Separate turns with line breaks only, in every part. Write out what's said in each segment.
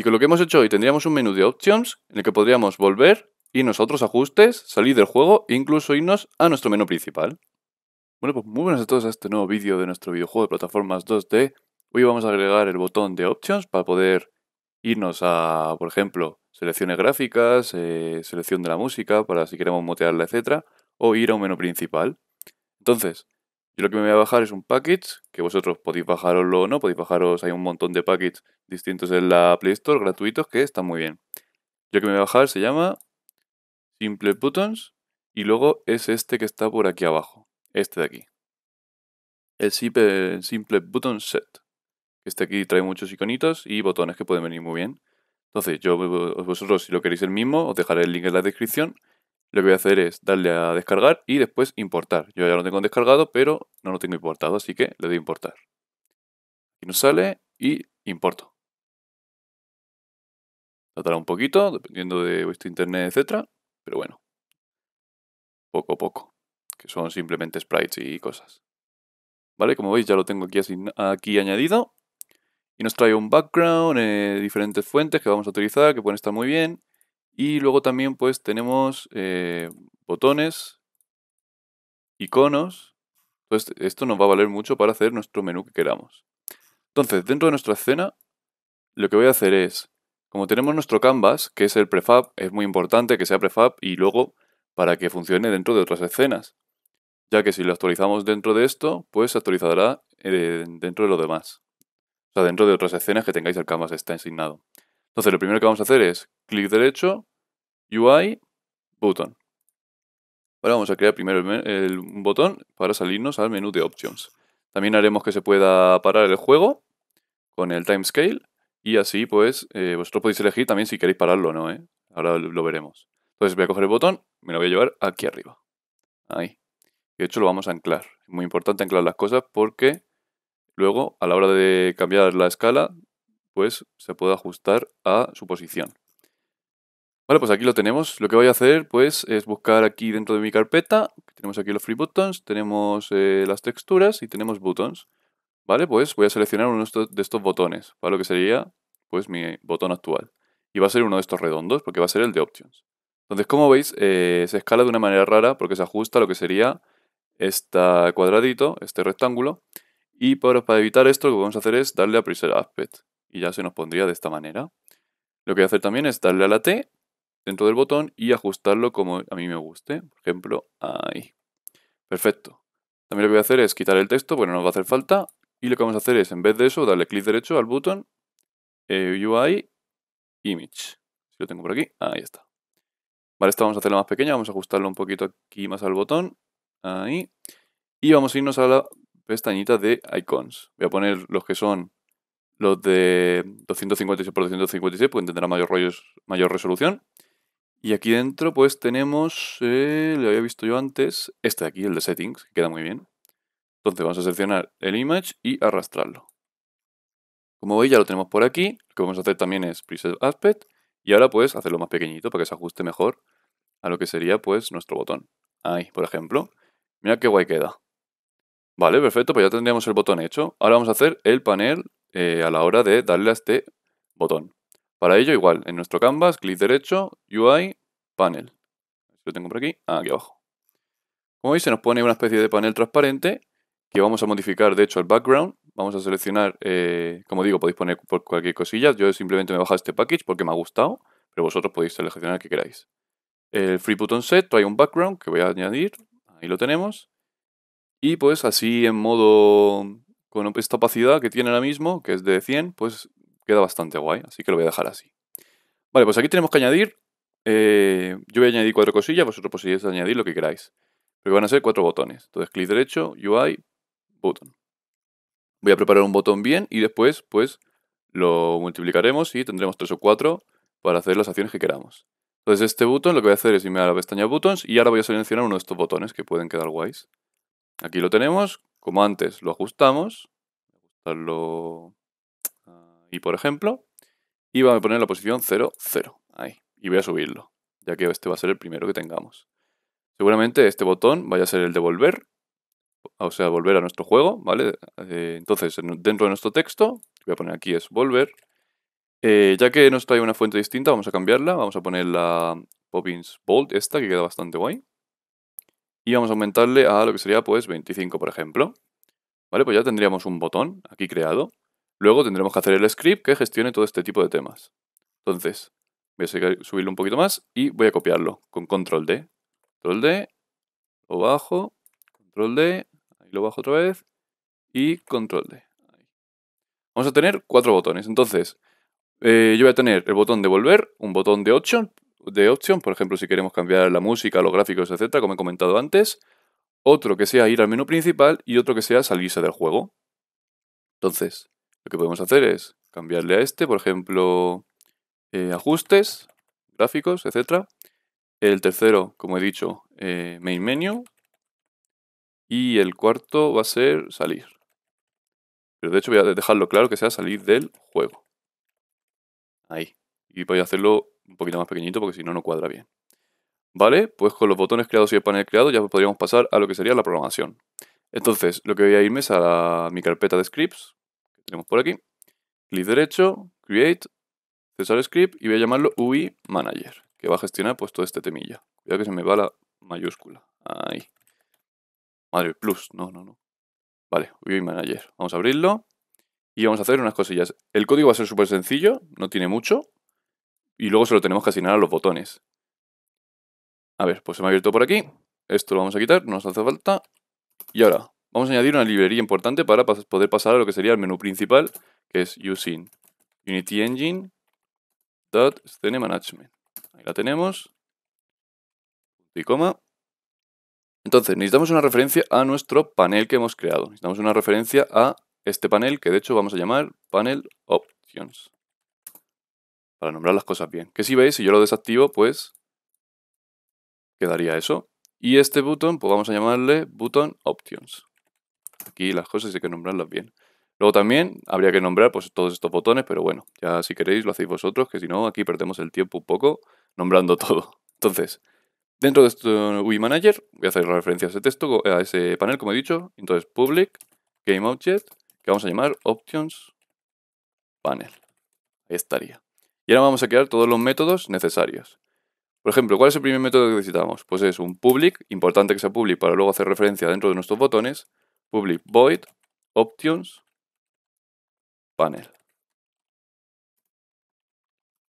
Y con lo que hemos hecho hoy tendríamos un menú de options en el que podríamos volver, irnos a otros ajustes, salir del juego e incluso irnos a nuestro menú principal. Bueno, pues muy buenas a todos a este nuevo vídeo de nuestro videojuego de plataformas 2D. Hoy vamos a agregar el botón de options para poder irnos a, por ejemplo, selecciones gráficas, eh, selección de la música para si queremos motearla, etc. O ir a un menú principal. Entonces, lo que me voy a bajar es un package, que vosotros podéis bajaroslo o no, podéis bajaros, hay un montón de packages distintos en la Play Store, gratuitos, que están muy bien. Yo que me voy a bajar se llama Simple Buttons y luego es este que está por aquí abajo, este de aquí. El Simple, simple Button Set. Este aquí trae muchos iconitos y botones que pueden venir muy bien. Entonces, yo vosotros si lo queréis el mismo, os dejaré el link en la descripción lo que voy a hacer es darle a descargar y después importar. Yo ya lo tengo descargado, pero no lo tengo importado, así que le doy a importar. Y nos sale y importo. Tratará un poquito, dependiendo de vuestro internet, etcétera, pero bueno. Poco a poco, que son simplemente sprites y cosas. ¿Vale? Como veis ya lo tengo aquí, aquí añadido. Y nos trae un background, eh, diferentes fuentes que vamos a utilizar, que pueden estar muy bien y luego también pues tenemos eh, botones, iconos. esto nos va a valer mucho para hacer nuestro menú que queramos. Entonces dentro de nuestra escena lo que voy a hacer es, como tenemos nuestro canvas, que es el prefab, es muy importante que sea prefab y luego para que funcione dentro de otras escenas. Ya que si lo actualizamos dentro de esto, pues se actualizará eh, dentro de lo demás. O sea, dentro de otras escenas que tengáis el canvas está asignado. Entonces lo primero que vamos a hacer es clic derecho, UI button. Ahora vamos a crear primero el, botón para salirnos al menú de options. También haremos que se pueda parar el juego con el timescale y así pues eh, vosotros podéis elegir también si queréis pararlo o no, ¿eh? ahora lo, lo veremos. Entonces voy a coger el botón, me lo voy a llevar aquí arriba. Ahí. De hecho lo vamos a anclar. Es muy importante anclar las cosas porque luego a la hora de cambiar la escala pues se puede ajustar a su posición. Vale, pues aquí lo tenemos. Lo que voy a hacer pues es buscar aquí dentro de mi carpeta, tenemos aquí los free buttons, tenemos eh, las texturas y tenemos buttons. Vale, pues voy a seleccionar uno de estos botones, para lo que sería pues mi botón actual. Y va a ser uno de estos redondos, porque va a ser el de options. Entonces, como veis, eh, se escala de una manera rara, porque se ajusta a lo que sería este cuadradito, este rectángulo. Y para, evitar esto, lo que vamos a hacer es darle a Preset Aspect. Y ya se nos pondría de esta manera. Lo que voy a hacer también es darle a la T dentro del botón y ajustarlo como a mí me guste. Por ejemplo, ahí. Perfecto. También lo que voy a hacer es quitar el texto, bueno, no va a hacer falta. Y lo que vamos a hacer es, en vez de eso, darle clic derecho al botón eh, UI Image. Si lo tengo por aquí, ahí está. Vale, esta vamos a hacerla más pequeña, vamos a ajustarlo un poquito aquí más al botón. Ahí. Y vamos a irnos a la pestañita de icons. Voy a poner los que son los de 256 x 256, pues tendrá mayor, rollos, mayor resolución. Y aquí dentro pues tenemos, lo había visto yo antes, este de aquí, el de settings, que queda muy bien. Entonces vamos a seleccionar el image y arrastrarlo. Como veis ya lo tenemos por aquí, lo que vamos a hacer también es preset aspect y ahora pues hacerlo más pequeñito para que se ajuste mejor a lo que sería pues nuestro botón. Ahí, por ejemplo. Mira qué guay queda. Vale, perfecto, pues ya tendríamos el botón hecho. Ahora vamos a hacer el panel eh, a la hora de darle a este botón. Para ello, igual, en nuestro canvas, clic derecho, UI, panel. Lo tengo por aquí, ah, aquí abajo. Como veis, se nos pone una especie de panel transparente que vamos a modificar, de hecho, el background. Vamos a seleccionar, eh, como digo, podéis poner cualquier cosilla. Yo simplemente me he bajado este package porque me ha gustado, pero vosotros podéis seleccionar el que queráis. El free button set, hay un background que voy a añadir. Ahí lo tenemos. Y pues así en modo con esta opacidad que tiene ahora mismo, que es de 100, pues Queda bastante guay, así que lo voy a dejar así. Vale, pues aquí tenemos que añadir... Eh, yo voy a añadir cuatro cosillas, vosotros pues podéis añadir lo que queráis. Pero van a ser cuatro botones. Entonces, clic derecho, UI, button. Voy a preparar un botón bien y después, pues, lo multiplicaremos y tendremos tres o cuatro para hacer las acciones que queramos. Entonces este botón lo que voy a hacer es irme a la pestaña Buttons y ahora voy a seleccionar uno de estos botones que pueden quedar guays. Aquí lo tenemos, como antes lo ajustamos, y por ejemplo, y iba a poner la posición 0, 0. Ahí. Y voy a subirlo, ya que este va a ser el primero que tengamos. Seguramente este botón vaya a ser el de volver, o sea, volver a nuestro juego, ¿vale? Eh, entonces, dentro de nuestro texto, voy a poner aquí es volver. Eh, ya que nos trae una fuente distinta, vamos a cambiarla. Vamos a poner la Poppins Bolt, esta, que queda bastante guay. Y vamos a aumentarle a lo que sería, pues, 25, por ejemplo. Vale, pues ya tendríamos un botón aquí creado. Luego tendremos que hacer el script que gestione todo este tipo de temas. Entonces, voy a subirlo un poquito más y voy a copiarlo con control D. Control D, lo bajo, control D, ahí lo bajo otra vez y control D. Vamos a tener cuatro botones. Entonces, eh, yo voy a tener el botón de volver, un botón de option, de opción, por ejemplo, si queremos cambiar la música, los gráficos, etcétera, como he comentado antes. Otro que sea ir al menú principal y otro que sea salirse del juego. Entonces, lo que podemos hacer es cambiarle a este, por ejemplo, eh, ajustes, gráficos, etc. El tercero, como he dicho, eh, main menu. Y el cuarto va a ser salir. Pero de hecho voy a dejarlo claro que sea salir del juego. Ahí. Y voy a hacerlo un poquito más pequeñito porque si no, no cuadra bien. ¿Vale? Pues con los botones creados y el panel creado ya podríamos pasar a lo que sería la programación. Entonces, lo que voy a irme es a mi carpeta de scripts, tenemos por aquí. Clic derecho, create, Cesar script y voy a llamarlo UI manager, que va a gestionar pues todo este temilla. Cuidado que se me va la mayúscula. Ahí. Madre, plus. No, no, no. Vale, UI manager. Vamos a abrirlo y vamos a hacer unas cosillas. El código va a ser súper sencillo, no tiene mucho. Y luego se lo tenemos que asignar a los botones. A ver, pues se me ha abierto por aquí. Esto lo vamos a quitar, no nos hace falta. Y ahora, Vamos a añadir una librería importante para poder pasar a lo que sería el menú principal, que es using Unity Engine management. Ahí la tenemos. Y coma. Entonces, necesitamos una referencia a nuestro panel que hemos creado. Necesitamos una referencia a este panel, que de hecho vamos a llamar panel options. Para nombrar las cosas bien. Que si veis, si yo lo desactivo, pues quedaría eso. Y este botón, pues vamos a llamarle button options. Aquí las cosas hay que nombrarlas bien. Luego también habría que nombrar pues, todos estos botones, pero bueno, ya si queréis lo hacéis vosotros, que si no aquí perdemos el tiempo un poco nombrando todo. Entonces, dentro de este UI Manager voy a hacer referencia a ese texto, eh, a ese panel, como he dicho. Entonces, public game que vamos a llamar options panel. Ahí estaría. Y ahora vamos a crear todos los métodos necesarios. Por ejemplo, ¿cuál es el primer método que necesitamos? Pues es un public, importante que sea public para luego hacer referencia dentro de nuestros botones public void options panel.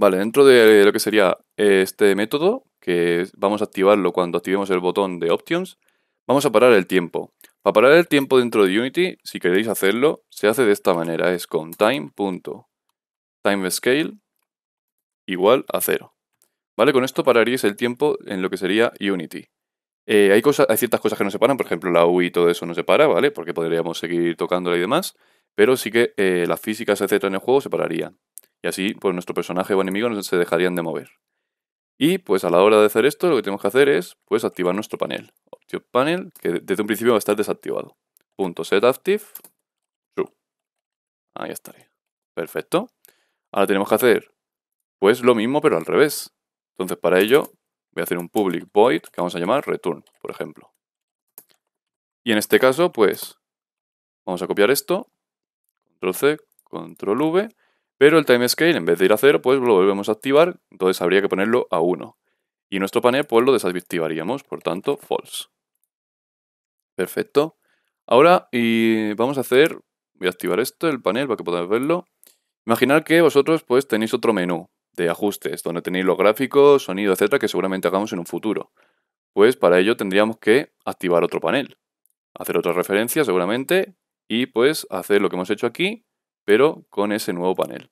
Vale, dentro de lo que sería este método, que vamos a activarlo cuando activemos el botón de options, vamos a parar el tiempo. Para parar el tiempo dentro de Unity, si queréis hacerlo, se hace de esta manera, es con time.timescale igual a cero. ¿Vale? Con esto pararíais el tiempo en lo que sería Unity. Eh, hay, cosas, hay ciertas cosas que nos separan, por ejemplo, la U y todo eso nos para ¿vale? Porque podríamos seguir tocándola y demás, pero sí que eh, las físicas, etcétera, en el juego se pararían. Y así, pues nuestro personaje o enemigo no se dejarían de mover. Y pues a la hora de hacer esto, lo que tenemos que hacer es pues activar nuestro panel. Option panel, que desde un principio va a estar desactivado. Punto set active, Ahí estaría. Perfecto. Ahora tenemos que hacer pues lo mismo, pero al revés. Entonces para ello Voy a hacer un public void que vamos a llamar return, por ejemplo. Y en este caso, pues, vamos a copiar esto, control C, control V, pero el timescale, en vez de ir a 0, pues lo volvemos a activar, entonces habría que ponerlo a 1. Y nuestro panel, pues lo desactivaríamos, por tanto, false. Perfecto. Ahora y vamos a hacer, voy a activar esto, el panel, para que podáis verlo. Imaginar que vosotros pues tenéis otro menú, de ajustes, donde tenéis los gráficos, sonido, etcétera, que seguramente hagamos en un futuro. Pues para ello tendríamos que activar otro panel, hacer otra referencia seguramente y pues hacer lo que hemos hecho aquí, pero con ese nuevo panel.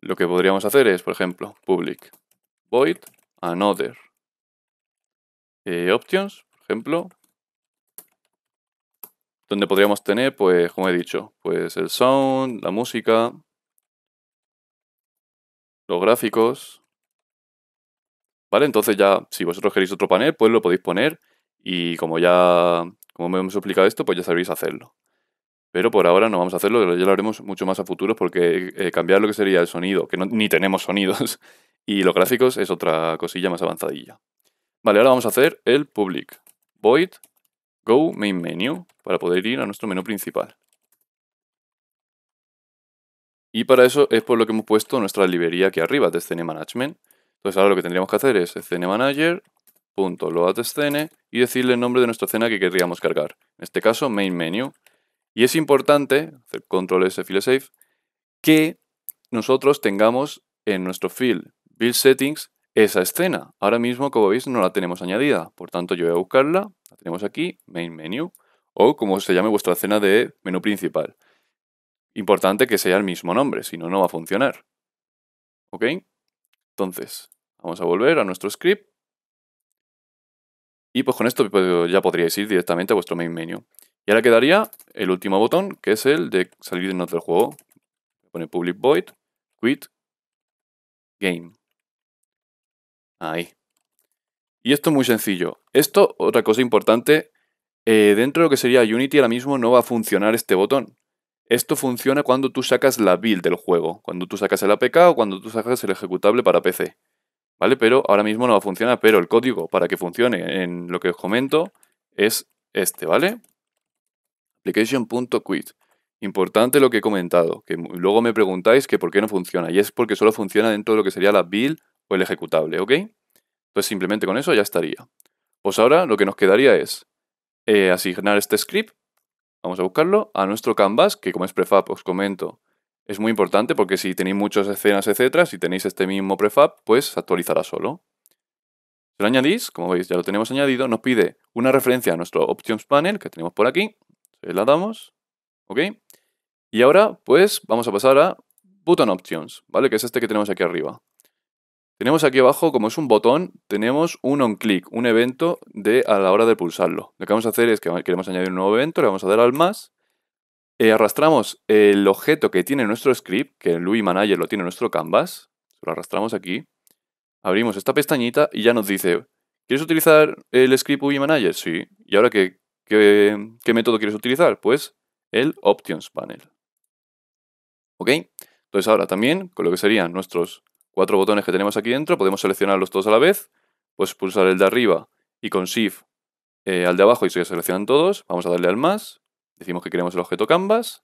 Lo que podríamos hacer es, por ejemplo, public void another eh, options, por ejemplo, donde podríamos tener, pues, como he dicho, pues el sound, la música, los gráficos. ¿Vale? Entonces ya, si vosotros queréis otro panel, pues lo podéis poner y como ya como hemos explicado esto, pues ya sabéis hacerlo. Pero por ahora no vamos a hacerlo, ya lo haremos mucho más a futuro porque eh, cambiar lo que sería el sonido, que no, ni tenemos sonidos, y los gráficos es otra cosilla más avanzadilla. Vale, ahora vamos a hacer el public void go main menu para poder ir a nuestro menú principal. Y para eso es por lo que hemos puesto nuestra librería aquí arriba de Scene Management. Entonces ahora lo que tendríamos que hacer es scenemanager.loadScene y decirle el nombre de nuestra escena que querríamos cargar. En este caso, main menu. Y es importante, hacer control S, file save, que nosotros tengamos en nuestro field build settings esa escena. Ahora mismo, como veis, no la tenemos añadida. Por tanto, yo voy a buscarla. La tenemos aquí, main menu, o como se llame vuestra escena de menú principal. Importante que sea el mismo nombre, si no, no va a funcionar. ¿Ok? Entonces, vamos a volver a nuestro script. Y pues con esto pues, ya podríais ir directamente a vuestro main menu. Y ahora quedaría el último botón, que es el de salir de del juego. Pone public void, quit, game. Ahí. Y esto es muy sencillo. Esto, otra cosa importante, eh, dentro de lo que sería Unity ahora mismo no va a funcionar este botón. Esto funciona cuando tú sacas la build del juego, cuando tú sacas el APK o cuando tú sacas el ejecutable para PC. ¿Vale? Pero ahora mismo no va a funcionar, pero el código para que funcione en lo que os comento es este, ¿vale? Application.quit. Importante lo que he comentado, que luego me preguntáis que por qué no funciona, y es porque solo funciona dentro de lo que sería la build o el ejecutable, ¿ok? Pues simplemente con eso ya estaría. Pues ahora lo que nos quedaría es eh, asignar este script Vamos a buscarlo a nuestro canvas, que como es prefab, os comento, es muy importante porque si tenéis muchas escenas, etcétera, si tenéis este mismo prefab, pues se actualizará solo. Si lo añadís, como veis ya lo tenemos añadido, nos pide una referencia a nuestro Options Panel que tenemos por aquí. Se la damos, ¿ok? Y ahora, pues, vamos a pasar a Button Options, ¿vale? Que es este que tenemos aquí arriba. Tenemos aquí abajo, como es un botón, tenemos un on un evento de a la hora de pulsarlo. Lo que vamos a hacer es que queremos añadir un nuevo evento, le vamos a dar al más, eh, arrastramos el objeto que tiene nuestro script, que el UI Manager lo tiene nuestro canvas, lo arrastramos aquí, abrimos esta pestañita y ya nos dice, ¿quieres utilizar el script UI Manager? Sí. ¿Y ahora qué, qué método quieres utilizar? Pues el Options Panel. ¿Ok? Entonces ahora también, con lo que serían nuestros cuatro botones que tenemos aquí dentro, podemos seleccionarlos todos a la vez, pues pulsar el de arriba y con Shift eh, al de abajo y se seleccionan todos, vamos a darle al más, decimos que queremos el objeto Canvas,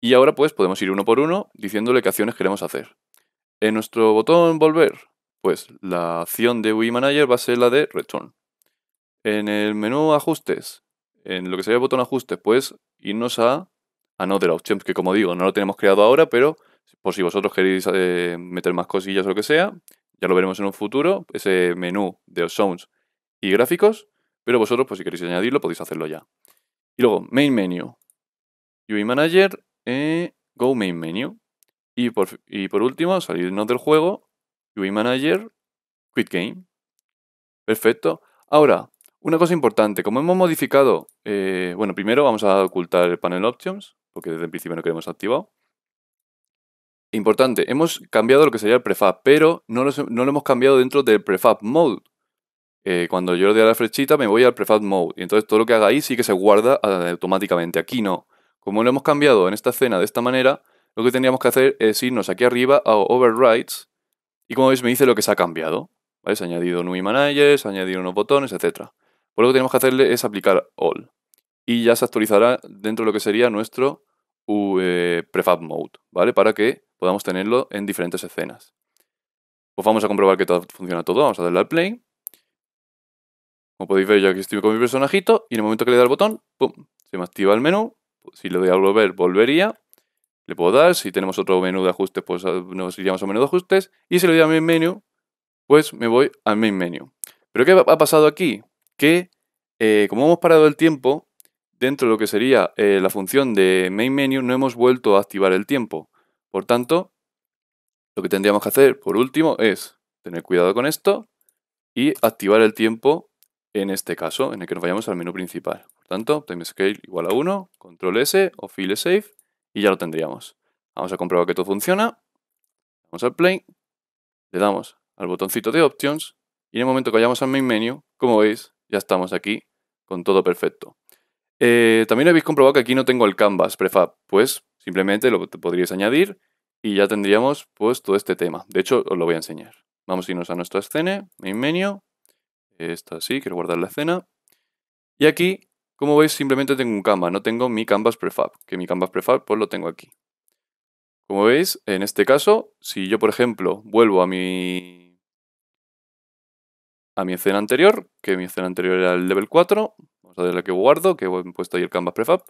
y ahora pues podemos ir uno por uno diciéndole qué acciones queremos hacer. En nuestro botón Volver, pues la acción de UI Manager va a ser la de Return. En el menú Ajustes, en lo que sería el botón Ajustes, pues irnos a Another Options, que como digo, no lo tenemos creado ahora, pero por si vosotros queréis eh, meter más cosillas o lo que sea, ya lo veremos en un futuro, ese menú de sounds y gráficos, pero vosotros, pues si queréis añadirlo, podéis hacerlo ya. Y luego, Main Menu, UI Manager, eh, Go Main Menu. Y por, por último, salirnos del juego, UI Manager, Quit Game. Perfecto. Ahora, una cosa importante, como hemos modificado, eh, bueno, primero vamos a ocultar el panel Options, porque desde el principio no queremos activado importante, hemos cambiado lo que sería el prefab, pero no, lo hemos cambiado dentro del prefab mode. Eh, cuando yo le doy a la flechita me voy al prefab mode y entonces todo lo que haga ahí sí que se guarda ah, automáticamente, aquí no. Como lo hemos cambiado en esta escena de esta manera, lo que tendríamos que hacer es irnos aquí arriba a Overrides y como veis me dice lo que se ha cambiado. Se ha añadido UI manager, se ha añadido unos botones, etc. Por lo que tenemos que hacerle es aplicar All y ya se actualizará dentro de lo que sería nuestro eh, prefab mode, ¿vale? Para que podamos tenerlo en diferentes escenas. Pues vamos a comprobar que todo, funciona todo. Vamos a darle al play. Como podéis ver, yo aquí estoy con mi personajito y en el momento que le doy el botón, ¡pum! Se me activa el menú. Si le doy a volver, volvería. Le puedo dar. Si tenemos otro menú de ajustes, pues eh, nos iríamos al menú de ajustes. Y si le doy a main menu, pues me voy al main menu. ¿Pero qué ha pasado aquí? Que eh, como hemos parado el tiempo, Dentro de lo que sería eh, la función de main menu no hemos vuelto a activar el tiempo. Por tanto, lo que tendríamos que hacer por último es tener cuidado con esto y activar el tiempo en este caso, en el que nos vayamos al menú principal. Por tanto, scale igual a 1, control S o file save y ya lo tendríamos. Vamos a comprobar que todo funciona. Vamos al play, le damos al botoncito de options y en el momento que vayamos al main menu, como veis, ya estamos aquí con todo perfecto. Eh, también habéis comprobado que aquí no tengo el canvas prefab. Pues simplemente lo podríais añadir y ya tendríamos pues todo este tema. De hecho, os lo voy a enseñar. Vamos a irnos a nuestra escena, main menu. Esta sí, quiero guardar la escena. Y aquí, como veis, simplemente tengo un canvas, no tengo mi canvas prefab, que mi canvas prefab pues lo tengo aquí. Como veis, en este caso, si yo por ejemplo vuelvo a mi a mi escena anterior, que mi escena anterior era el level 4, de la que guardo, que he puesto ahí el canvas prefab.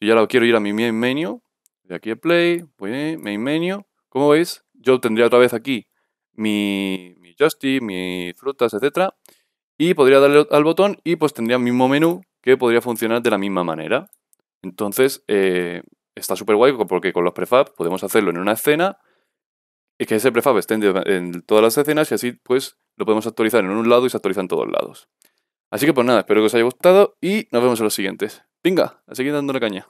Si ya lo quiero ir a mi main menu, de aquí a play, voy a main menu. Como veis, yo tendría otra vez aquí mi, mi mis frutas, etcétera. Y podría darle al botón y pues tendría el mismo menú que podría funcionar de la misma manera. Entonces, eh, está súper guay porque con los prefabs podemos hacerlo en una escena y que ese prefab esté en, en todas las escenas y así pues lo podemos actualizar en un lado y se actualiza en todos lados. Así que pues nada, espero que os haya gustado y nos vemos en los siguientes. Venga, a seguir dando la caña.